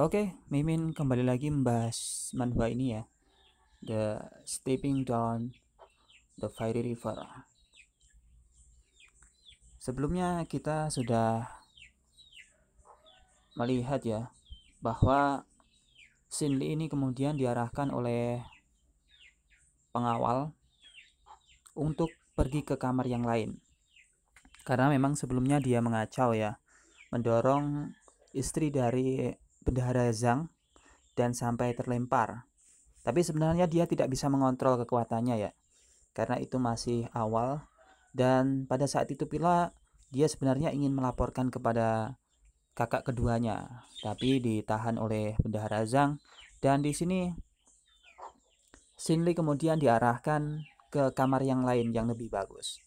Oke, okay, Mimin kembali lagi membahas manhwa ini ya. The Stepping Down the Fiery River. Sebelumnya kita sudah melihat ya bahwa Shinli ini kemudian diarahkan oleh pengawal untuk pergi ke kamar yang lain. Karena memang sebelumnya dia mengacau ya, mendorong istri dari bendahara Zhang dan sampai terlempar. Tapi sebenarnya dia tidak bisa mengontrol kekuatannya ya, karena itu masih awal dan pada saat itu pula dia sebenarnya ingin melaporkan kepada kakak keduanya, tapi ditahan oleh bendahara Zhang dan di sini Sinli kemudian diarahkan ke kamar yang lain yang lebih bagus.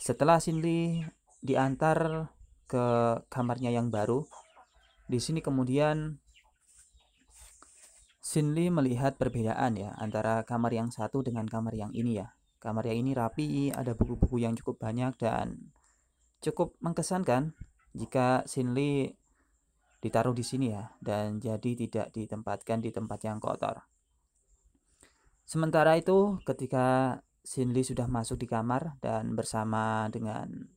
Setelah Sinli diantar ke kamarnya yang baru. Di sini kemudian Sinli melihat perbedaan ya antara kamar yang satu dengan kamar yang ini ya. Kamar yang ini rapi, ada buku-buku yang cukup banyak dan cukup mengkesankan jika Sinli ditaruh di sini ya dan jadi tidak ditempatkan di tempat yang kotor. Sementara itu ketika Sinli sudah masuk di kamar dan bersama dengan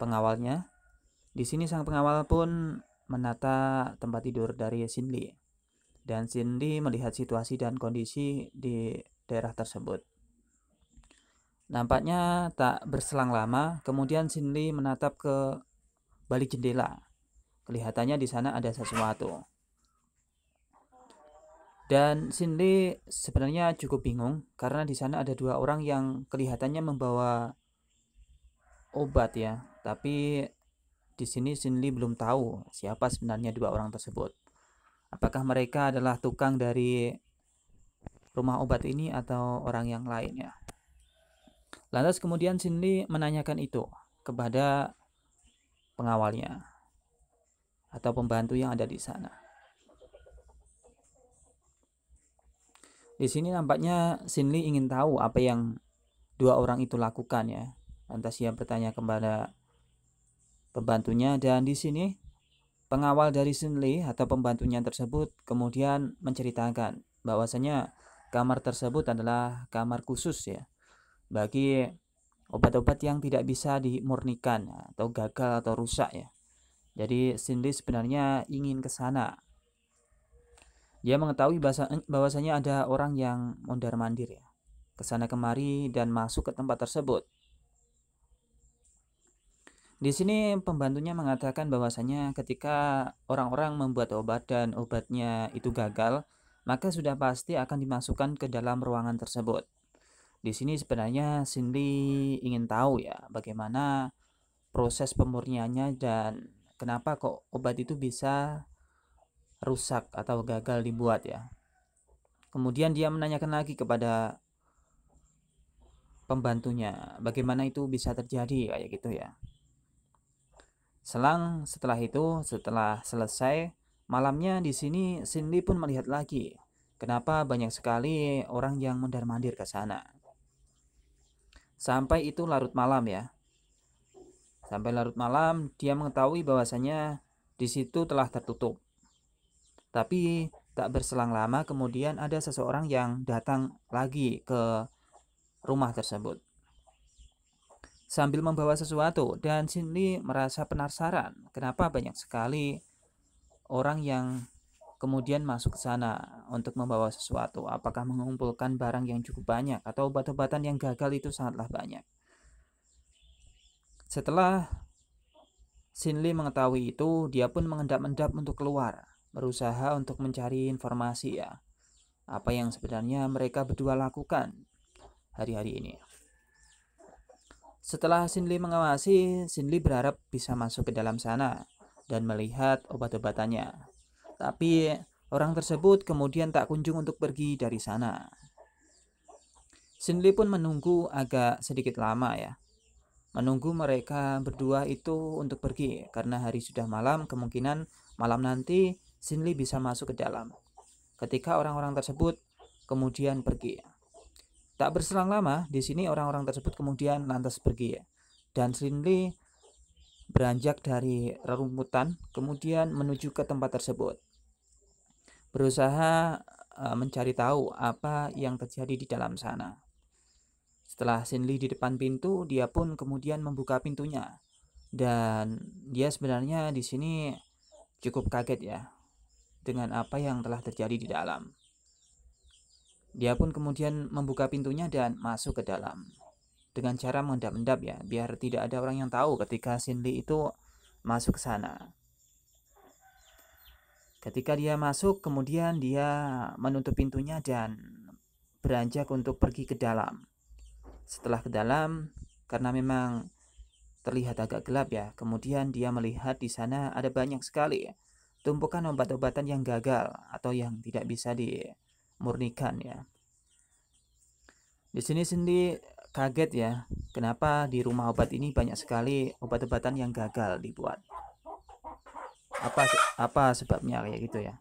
pengawalnya, di sini sang pengawal pun menata tempat tidur dari Cindy Dan Cindy melihat situasi dan kondisi di daerah tersebut. Nampaknya tak berselang lama, kemudian Cindy menatap ke balik jendela. Kelihatannya di sana ada sesuatu. Dan Cindy sebenarnya cukup bingung karena di sana ada dua orang yang kelihatannya membawa obat ya, tapi di sini cindy belum tahu siapa sebenarnya dua orang tersebut. Apakah mereka adalah tukang dari rumah obat ini atau orang yang lainnya. Lantas kemudian cindy menanyakan itu kepada pengawalnya atau pembantu yang ada di sana. Di sini nampaknya cindy ingin tahu apa yang dua orang itu lakukan ya. Lantas ia bertanya kepada pembantunya dan di sini pengawal dari Li atau pembantunya tersebut kemudian menceritakan bahwasanya kamar tersebut adalah kamar khusus ya bagi obat-obat yang tidak bisa dimurnikan atau gagal atau rusak ya. Jadi Cindy sebenarnya ingin ke sana. Dia mengetahui bahwasanya ada orang yang mondar-mandir ya, ke sana kemari dan masuk ke tempat tersebut. Di sini pembantunya mengatakan bahwasanya ketika orang-orang membuat obat dan obatnya itu gagal, maka sudah pasti akan dimasukkan ke dalam ruangan tersebut. Di sini sebenarnya Cindy ingin tahu ya bagaimana proses pemurniannya dan kenapa kok obat itu bisa rusak atau gagal dibuat ya. Kemudian dia menanyakan lagi kepada pembantunya, bagaimana itu bisa terjadi kayak gitu ya. Selang setelah itu, setelah selesai malamnya di sini Cindy pun melihat lagi kenapa banyak sekali orang yang mendar-mandir ke sana. Sampai itu larut malam ya. Sampai larut malam, dia mengetahui bahwasanya di situ telah tertutup. Tapi tak berselang lama kemudian ada seseorang yang datang lagi ke rumah tersebut sambil membawa sesuatu dan Shinli merasa penasaran kenapa banyak sekali orang yang kemudian masuk ke sana untuk membawa sesuatu. Apakah mengumpulkan barang yang cukup banyak atau obat-obatan yang gagal itu sangatlah banyak. Setelah Shinli mengetahui itu, dia pun mengendap-endap untuk keluar, berusaha untuk mencari informasi ya. Apa yang sebenarnya mereka berdua lakukan hari-hari ini. Setelah Sinli mengawasi, Sinli berharap bisa masuk ke dalam sana dan melihat obat-obatannya. Tapi orang tersebut kemudian tak kunjung untuk pergi dari sana. Sinli pun menunggu agak sedikit lama ya. Menunggu mereka berdua itu untuk pergi karena hari sudah malam, kemungkinan malam nanti Sinli bisa masuk ke dalam. Ketika orang-orang tersebut kemudian pergi. Tak berselang lama, di sini orang-orang tersebut kemudian lantas pergi Dan Srinli beranjak dari rerumputan kemudian menuju ke tempat tersebut. Berusaha e, mencari tahu apa yang terjadi di dalam sana. Setelah Shinli di depan pintu, dia pun kemudian membuka pintunya. Dan dia sebenarnya di sini cukup kaget ya dengan apa yang telah terjadi di dalam. Dia pun kemudian membuka pintunya dan masuk ke dalam. Dengan cara mendap-mendap ya, biar tidak ada orang yang tahu ketika Sinli itu masuk ke sana. Ketika dia masuk, kemudian dia menutup pintunya dan beranjak untuk pergi ke dalam. Setelah ke dalam, karena memang terlihat agak gelap ya, kemudian dia melihat di sana ada banyak sekali tumpukan obat-obatan yang gagal atau yang tidak bisa di murnikan ya. Di sini sendiri kaget ya, kenapa di rumah obat ini banyak sekali obat-obatan yang gagal dibuat. Apa apa sebabnya kayak gitu ya.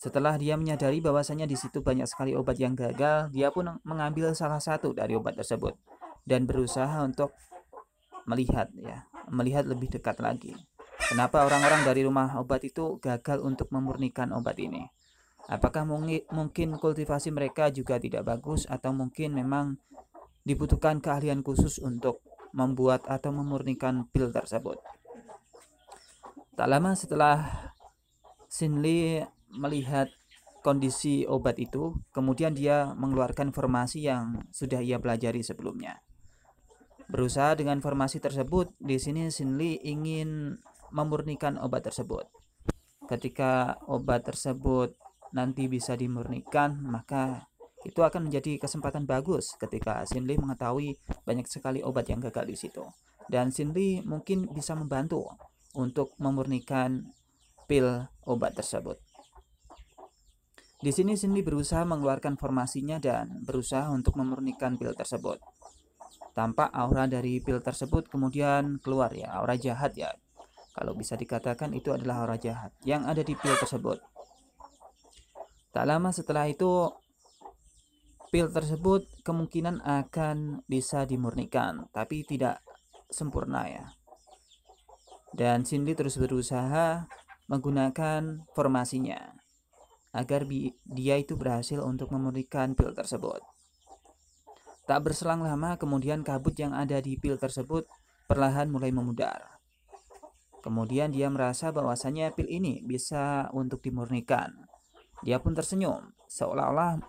Setelah dia menyadari bahwasanya di situ banyak sekali obat yang gagal, dia pun mengambil salah satu dari obat tersebut dan berusaha untuk melihat ya, melihat lebih dekat lagi. Kenapa orang-orang dari rumah obat itu gagal untuk memurnikan obat ini? Apakah mungkin kultivasi mereka juga tidak bagus atau mungkin memang dibutuhkan keahlian khusus untuk membuat atau memurnikan pil tersebut? Tak lama setelah Sinli melihat kondisi obat itu, kemudian dia mengeluarkan formasi yang sudah ia pelajari sebelumnya. Berusaha dengan formasi tersebut, di sini Sinli ingin memurnikan obat tersebut. Ketika obat tersebut nanti bisa dimurnikan, maka itu akan menjadi kesempatan bagus ketika Sinli mengetahui banyak sekali obat yang gagal di situ. Dan Sinli mungkin bisa membantu untuk memurnikan pil obat tersebut. Di sini Sinli berusaha mengeluarkan formasinya dan berusaha untuk memurnikan pil tersebut. Tampak aura dari pil tersebut kemudian keluar ya, aura jahat ya, kalau bisa dikatakan itu adalah hara jahat yang ada di pil tersebut. Tak lama setelah itu pil tersebut kemungkinan akan bisa dimurnikan, tapi tidak sempurna ya. Dan Cindy terus berusaha menggunakan formasinya agar dia itu berhasil untuk memurnikan pil tersebut. Tak berselang lama kemudian kabut yang ada di pil tersebut perlahan mulai memudar. Kemudian dia merasa bahwasannya pil ini bisa untuk dimurnikan. Dia pun tersenyum, seolah-olah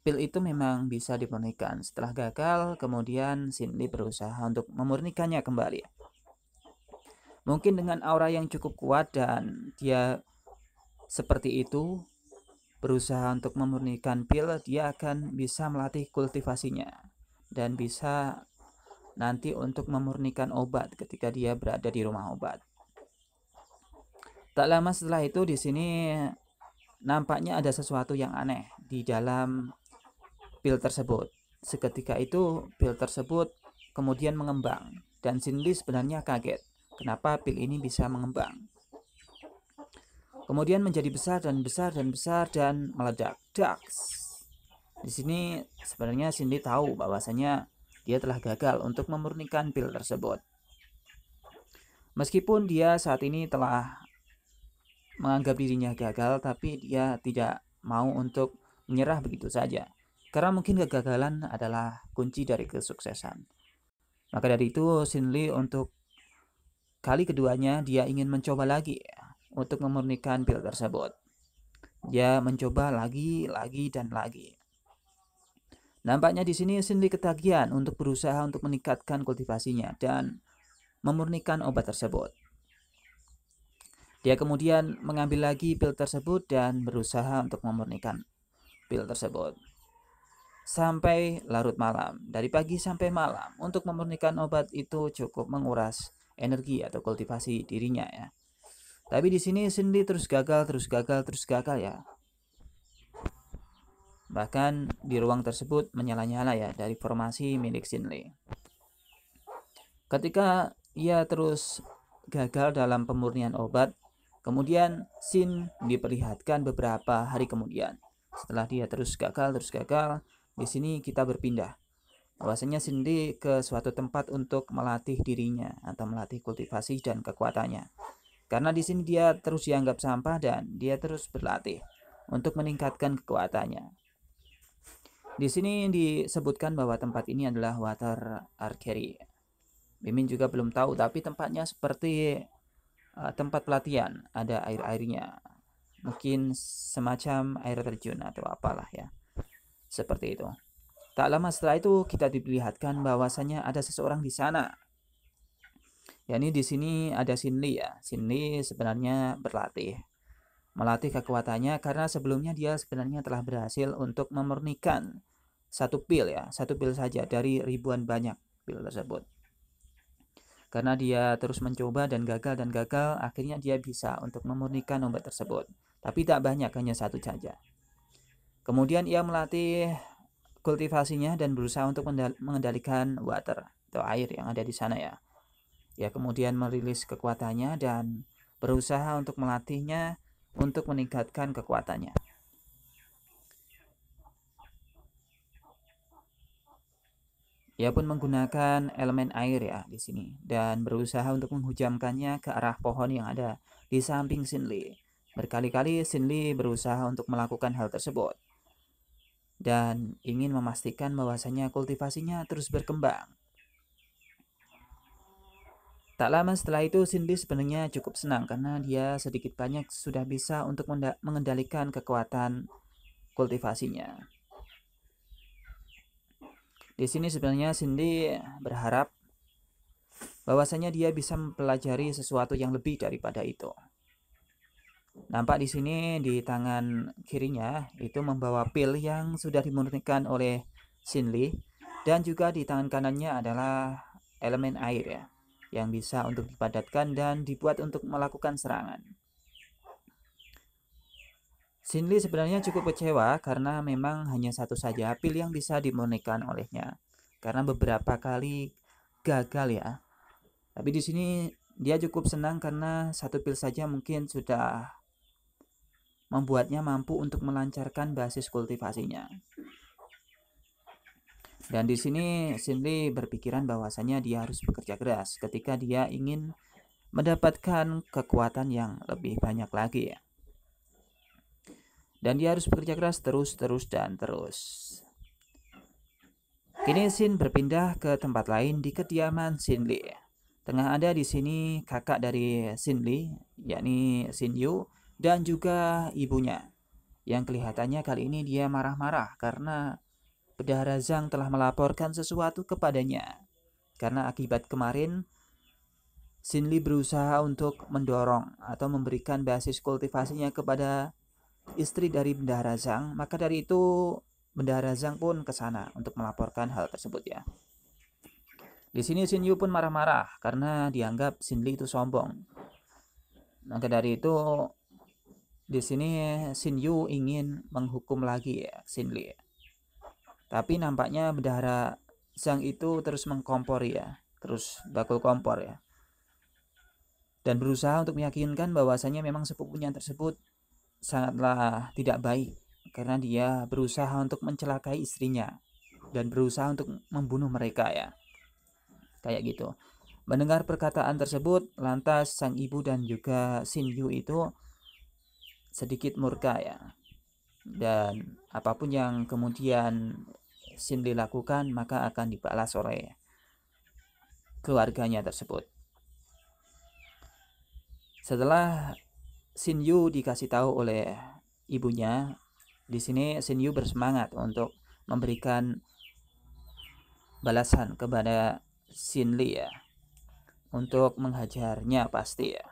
pil itu memang bisa dimurnikan. Setelah gagal, kemudian Cindy berusaha untuk memurnikannya kembali. Mungkin dengan aura yang cukup kuat dan dia seperti itu berusaha untuk memurnikan pil, dia akan bisa melatih kultivasinya dan bisa nanti untuk memurnikan obat ketika dia berada di rumah obat. Tak lama setelah itu di sini nampaknya ada sesuatu yang aneh di dalam pil tersebut. Seketika itu pil tersebut kemudian mengembang dan Cindy sebenarnya kaget kenapa pil ini bisa mengembang. Kemudian menjadi besar dan besar dan besar dan meledak. Dax. Di sini sebenarnya Cindy tahu bahwasanya dia telah gagal untuk memurnikan pil tersebut. Meskipun dia saat ini telah menganggap dirinya gagal tapi dia tidak mau untuk menyerah begitu saja. Karena mungkin kegagalan adalah kunci dari kesuksesan. Maka dari itu Shinli untuk kali keduanya dia ingin mencoba lagi untuk memurnikan pil tersebut. Dia mencoba lagi, lagi dan lagi. Nampaknya di sini Shinli ketagihan untuk berusaha untuk meningkatkan kultivasinya dan memurnikan obat tersebut. Dia kemudian mengambil lagi pil tersebut dan berusaha untuk memurnikan pil tersebut. Sampai larut malam, dari pagi sampai malam, untuk memurnikan obat itu cukup menguras energi atau kultivasi dirinya ya. Tapi di sini Cindy terus gagal, terus gagal, terus gagal ya. Bahkan di ruang tersebut menyala-nyala ya dari formasi milik sinley Ketika ia terus gagal dalam pemurnian obat, Kemudian Sin diperlihatkan beberapa hari kemudian. Setelah dia terus gagal, terus gagal, di sini kita berpindah. Bahwasanya Cindy ke suatu tempat untuk melatih dirinya atau melatih kultivasi dan kekuatannya. Karena di sini dia terus dianggap sampah dan dia terus berlatih untuk meningkatkan kekuatannya. Di sini disebutkan bahwa tempat ini adalah Water Archery. Mimin juga belum tahu tapi tempatnya seperti Eh, tempat pelatihan ada air-airnya mungkin semacam air terjun atau apalah ya seperti itu tak lama setelah itu kita diperlihatkan bahwasanya ada seseorang di sana yakni di sini ada Sinli ya Sinli sebenarnya berlatih melatih kekuatannya karena sebelumnya dia sebenarnya telah berhasil untuk memurnikan satu pil ya satu pil saja dari ribuan banyak pil tersebut karena dia terus mencoba dan gagal dan gagal, akhirnya dia bisa untuk memurnikan obat tersebut. Tapi tak banyak, hanya satu saja. Kemudian ia melatih kultivasinya dan berusaha untuk mengendalikan water atau air yang ada di sana ya. Ya kemudian merilis kekuatannya dan berusaha untuk melatihnya untuk meningkatkan kekuatannya. Ia pun menggunakan elemen air ya di sini dan berusaha untuk menghujamkannya ke arah pohon yang ada di samping Sinli. Berkali-kali Sinli berusaha untuk melakukan hal tersebut dan ingin memastikan bahwasanya kultivasinya terus berkembang. Tak lama setelah itu Sinli sebenarnya cukup senang karena dia sedikit banyak sudah bisa untuk mengendalikan kekuatan kultivasinya. Di sini sebenarnya Cindy berharap bahwasanya dia bisa mempelajari sesuatu yang lebih daripada itu. Nampak di sini di tangan kirinya itu membawa pil yang sudah dimurnikan oleh Cindy dan juga di tangan kanannya adalah elemen air ya yang bisa untuk dipadatkan dan dibuat untuk melakukan serangan. Shinli sebenarnya cukup kecewa karena memang hanya satu saja pil yang bisa dimonikan olehnya. Karena beberapa kali gagal ya. Tapi di sini dia cukup senang karena satu pil saja mungkin sudah membuatnya mampu untuk melancarkan basis kultivasinya. Dan di sini Shinli berpikiran bahwasanya dia harus bekerja keras ketika dia ingin mendapatkan kekuatan yang lebih banyak lagi ya. Dan dia harus bekerja keras terus, terus, dan terus. Kini Sin berpindah ke tempat lain di kediaman Sin lee Tengah ada di sini kakak dari Sin lee yakni Sin Yu, dan juga ibunya. Yang kelihatannya kali ini dia marah-marah karena Bedahara Zhang telah melaporkan sesuatu kepadanya. Karena akibat kemarin, Sin lee berusaha untuk mendorong atau memberikan basis kultivasinya kepada istri dari Bendahara Zhang, maka dari itu Bendahara Zhang pun ke sana untuk melaporkan hal tersebut ya. Di sini Xin Yu pun marah-marah karena dianggap Xin Li itu sombong. Maka dari itu di sini Xin Yu ingin menghukum lagi ya Xin Li. Tapi nampaknya Bendahara Zhang itu terus mengkompor ya, terus bakul kompor ya. Dan berusaha untuk meyakinkan bahwasanya memang sepupunya tersebut sangatlah tidak baik karena dia berusaha untuk mencelakai istrinya dan berusaha untuk membunuh mereka ya. Kayak gitu. Mendengar perkataan tersebut, lantas sang ibu dan juga Sin Yu itu sedikit murka ya. Dan apapun yang kemudian Sin dilakukan maka akan dibalas oleh keluarganya tersebut. Setelah Yu dikasih tahu oleh ibunya. Di sini Yu bersemangat untuk memberikan balasan kepada Li ya. Untuk menghajarnya pasti ya.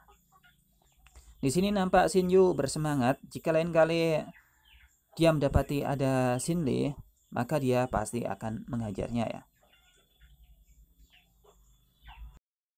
Di sini nampak Yu bersemangat. Jika lain kali dia mendapati ada Li maka dia pasti akan menghajarnya ya.